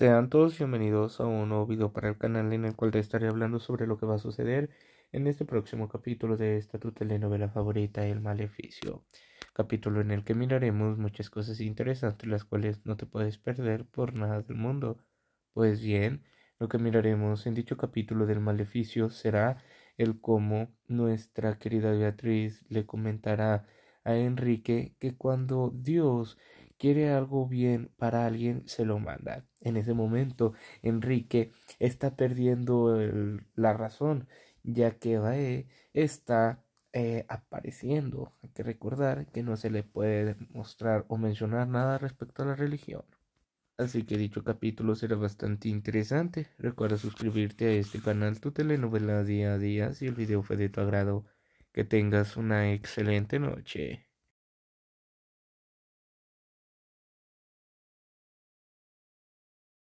Sean todos bienvenidos a un nuevo video para el canal en el cual te estaré hablando sobre lo que va a suceder en este próximo capítulo de esta tu telenovela favorita, El Maleficio. Capítulo en el que miraremos muchas cosas interesantes las cuales no te puedes perder por nada del mundo. Pues bien, lo que miraremos en dicho capítulo del Maleficio será el cómo nuestra querida Beatriz le comentará a Enrique que cuando Dios quiere algo bien para alguien, se lo manda. En ese momento, Enrique está perdiendo la razón, ya que Bae está eh, apareciendo. Hay que recordar que no se le puede mostrar o mencionar nada respecto a la religión. Así que dicho capítulo será bastante interesante. Recuerda suscribirte a este canal, tu telenovela día a día, si el video fue de tu agrado. Que tengas una excelente noche.